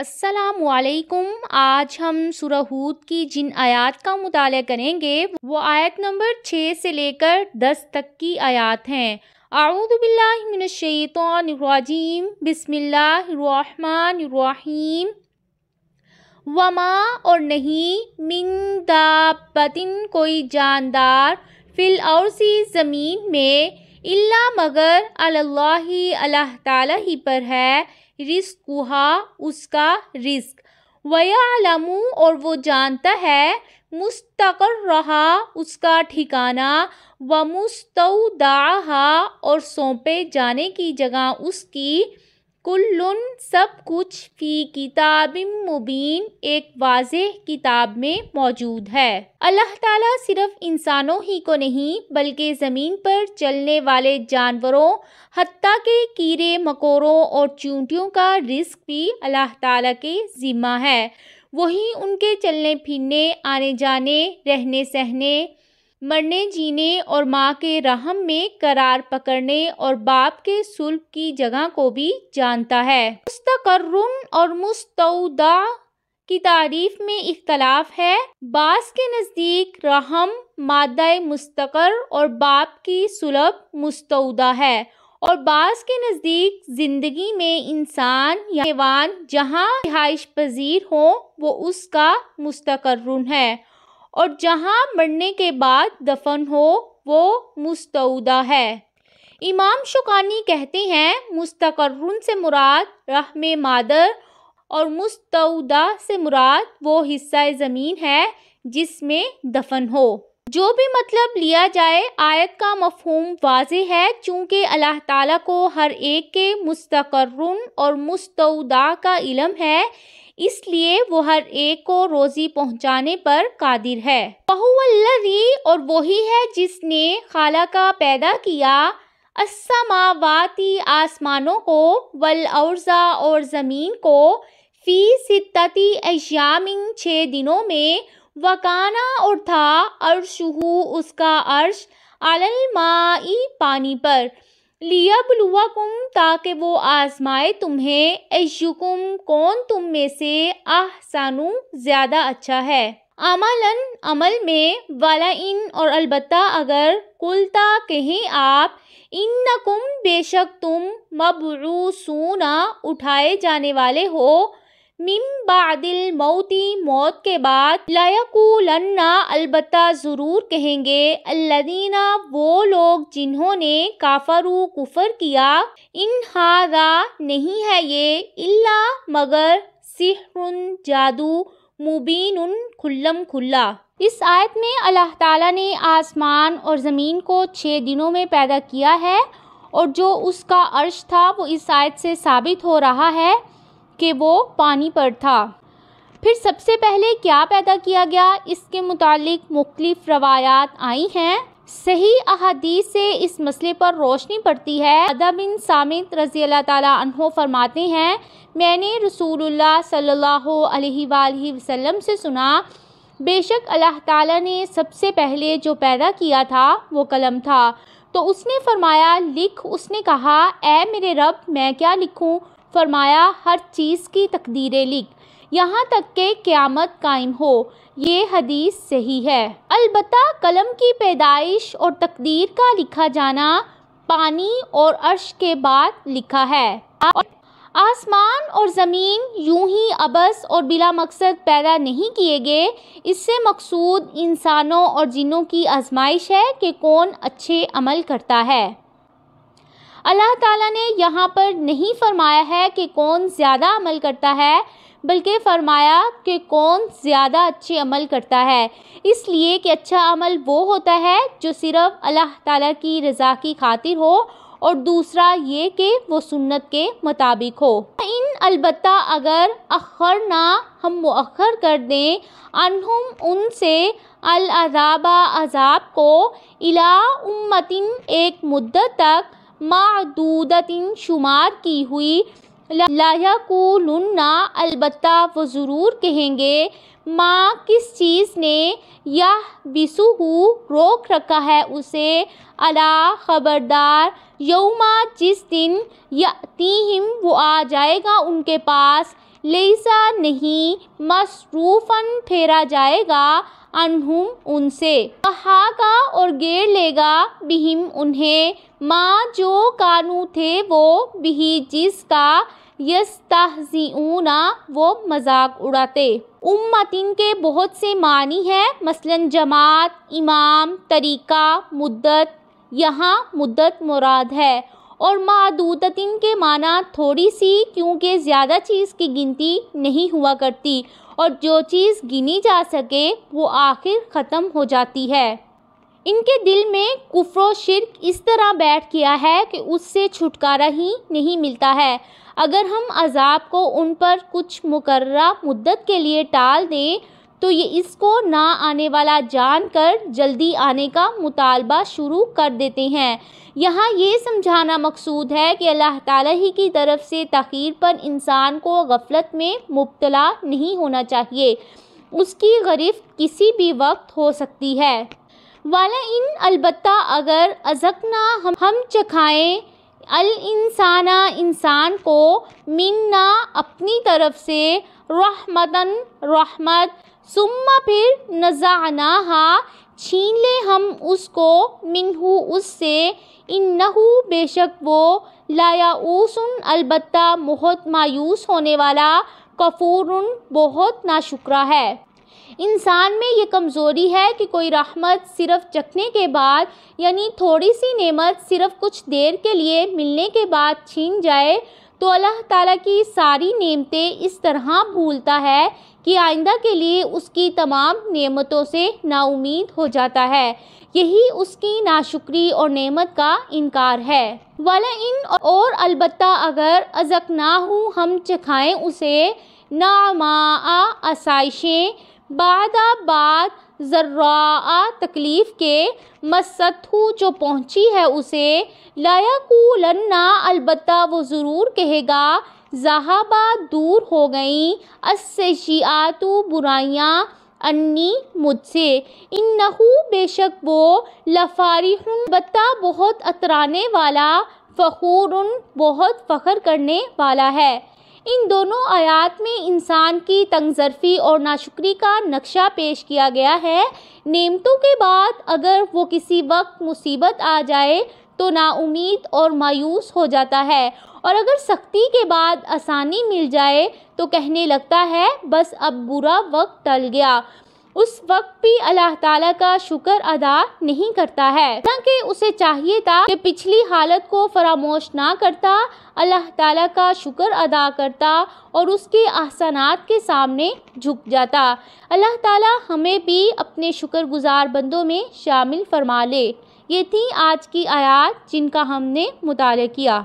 असलकुम आज हम सुरहूद की जिन आयत का मताल करेंगे वो आयत नंबर छः से लेकर दस तक की आयत हैं आऊदबिल्लाशतरजीम बसमीम वमा और नहीं मिंदापतिन कोई जानदार फिल और सी ज़मीन में इल्ला मगर अल्लाह अल्लाह ताला ही पर है रिस्कुहा उसका रिस्क वयालमु और वो जानता है मुस्तकर रहा उसका ठिकाना व मुस्तौदाहा और सौंपे जाने की जगह उसकी कुल्लुन सब कुछ फ़ी किताब मुबीन एक वाज किताब में मौजूद है अल्लाह ताला सिर्फ इंसानों ही को नहीं बल्कि ज़मीन पर चलने वाले जानवरों हती के कीड़े मकोड़ों और चूंटियों का रिस्क भी अल्लाह ताला के ज़िम्मा है वहीं उनके चलने फिरने आने जाने रहने सहने मरने जीने और माँ के रहम में करार पकड़ने और बाप के सुल्ब की जगह को भी जानता है मुस्तकर्रुन और मुस्तौदा की तारीफ में इख्तलाफ है बास के नज़दीक रहम मादा मुस्तकर और बाप की सुलभ मुस्तौदा है और बास के नज़दीक ज़िंदगी में इंसान या जहाँ रिहाइश पजीर हो वो उसका मुस्तकर्रुन है और जहां मरने के बाद दफन हो वो मुस्तौदा है इमाम शुकानी कहते हैं मुस्तकर से मुराद रहम मादर और मुस्तौदा से मुराद वो हिस्सा ज़मीन है जिसमें दफन हो जो भी मतलब लिया जाए आयत का मफहम वाज है चूँकि अल्लाह ताला को हर एक के मुस्तकर और मुस्तौदा का इलम है इसलिए वो हर एक को रोजी पहुंचाने पर कादिर है बहुवल्लरी और वही है जिसने खाला का पैदा किया असमावाती आसमानों को वल औरजा और ज़मीन को फ़ी सती अशियामिन छः दिनों में वकाना और था अर्शहू उसका अर्श अलमाई पानी पर लिया बलुआकुम ताकि वो आजमाए तुम्हें ऐशुकुम कौन तुम में से आहसानु ज़्यादा अच्छा है अमलन अमल में वाला इन और अलबत् अगर कुलता कहीं आप इन नकुम बेशक तुम सूना उठाए जाने वाले हो मिमबादिल मौती मौत के बाद लयकुलन्ना अलबत् ज़रूर कहेंगे अल्लादीना वो लोग जिन्होंने काफरू कुफर किया इन हादा नहीं है ये इल्ला मगर सिहरुन जादू मुबीन खुल्लम खुल्ला इस आयत में अल्लाह ताला ने आसमान और ज़मीन को छः दिनों में पैदा किया है और जो उसका अर्श था वो इस आयत से साबित हो रहा है कि वो पानी पर था फिर सबसे पहले क्या पैदा किया गया इसके मुतालिक मुख्तफ रवायात आई हैं सही अहादीस से इस मसले पर रोशनी पड़ती है अदा बिन सामित रज़ी अल्लाह तहो फरमाते हैं मैंने रसूलुल्लाह सल्लल्लाहु अलैहि वसल्लम से सुना बेशक अल्लाह ताला ने सबसे पहले जो पैदा किया था वो कलम था तो उसने फरमाया लिख उसने कहा ए मेरे रब मैं क्या लिखूँ फरमाया हर चीज़ की तकदीरें लिख यहाँ तक के क़्यामत कायम हो ये हदीस सही है अलबत् कलम की पैदाइश और तकदीर का लिखा जाना पानी और अर्श के बाद लिखा है आसमान और ज़मीन यूं ही अबस और बिला मकसद पैदा नहीं किए गए इससे मकसूद इंसानों और जिनों की आजमाइश है कि कौन अच्छे अमल करता है अल्लाह ताला ने यहाँ पर नहीं फरमाया है कि कौन ज़्यादा अमल करता है बल्कि फरमाया कि कौन ज़्यादा अच्छे अमल करता है इसलिए कि अच्छा अमल वो होता है जो सिर्फ़ अल्लाह ताला की रज़ा की खातिर हो और दूसरा ये कि वो सुन्नत के मुताबिक हो इन अलबत् अगर अखर ना हम मखर कर दें अनहुम उनसे अल अजाबा अजाब को इला उम्मतिन एक मुद्दत तक मादूदतिन शुमार की हुई लाकुलन्ना अलबत् व ज़रूर कहेंगे माँ किस चीज़ ने यह बिसुहु रोक रखा है उसे अला ख़बरदार यौमा जिस दिन यतीम वो आ जाएगा उनके पास लेसा नहीं मसरूफन फेरा जाएगा अनहुम उनसे का और गेर लेगा बिहिम उन्हें माँ जो कानू थे वो बिही जिसका यस्तहजीऊना वो मजाक उड़ाते उम्मतिन के बहुत से मानी है मसलन जमात इमाम तरीका मुद्दत यहाँ मुद्दत मुराद है और मादूदतिन के माना थोड़ी सी क्योंकि ज़्यादा चीज़ की गिनती नहीं हुआ करती और जो चीज़ गिनी जा सके वो आखिर ख़त्म हो जाती है इनके दिल में कुफरो शिरक इस तरह बैठ गया है कि उससे छुटकारा ही नहीं मिलता है अगर हम अजाब को उन पर कुछ मुकर्रा मुद्दत के लिए टाल दें तो ये इसको ना आने वाला जानकर जल्दी आने का मुतालबा शुरू कर देते हैं यहाँ ये समझाना मकसूद है कि अल्लाह ताला ही की तरफ से तखीर पर इंसान को गफलत में मुबतला नहीं होना चाहिए उसकी गिरफ्त किसी भी वक्त हो सकती है वाला इन अलबत्ता अगर अजकना हम हम चखाएँ अल इंसाना इंसान को मिन्ना अपनी तरफ से रहमतन रहमत सुम्मा फिर नजाना छीन ले हम उसको मिनहू उससे इन्नहू बेशक वो लाया ऊसन अलबत्ता बहुत मायूस होने वाला कफूर बहुत नाशुक्रा है इंसान में ये कमज़ोरी है कि कोई रहमत सिर्फ चखने के बाद यानी थोड़ी सी नेमत सिर्फ कुछ देर के लिए मिलने के बाद छीन जाए तो अल्लाह ताला की सारी नेमतें इस तरह भूलता है कि आइंदा के लिए उसकी तमाम नेमतों से नाउमीद हो जाता है यही उसकी नाशुक्री और नेमत का इनकार है वाला इन और अलबत् अगर अजक ना हो हम चखाएं उसे नामा आसाइशें बाद ज़र्रा तकलीफ़ के मसथु जो पहुँची है उसे लयाकूलन्ना अलबत् वो ज़रूर कहेगा जहाबा दूर हो गई अस्से बुराइयाँ अन्नी मुझसे इन नहू बेशक वो लफारिह बत्ता बहुत अतराने वाला फ़खूर बहुत फ़ख्र करने वाला है इन दोनों आयात में इंसान की तंगजरफी और नाशुक्री का नक्शा पेश किया गया है नेमतों के बाद अगर वो किसी वक्त मुसीबत आ जाए तो नाउमीद और मायूस हो जाता है और अगर सख्ती के बाद आसानी मिल जाए तो कहने लगता है बस अब बुरा वक्त टल गया उस वक्त भी अल्लाह ताला का शुक्र अदा नहीं करता है हालांकि उसे चाहिए था कि पिछली हालत को फरामोश ना करता अल्लाह ताला का शुक्र अदा करता और उसके आसानात के सामने झुक जाता अल्लाह ताला हमें भी अपने शुक्रगुजार बंदों में शामिल फरमा ले ये थी आज की आयात जिनका हमने मुताल किया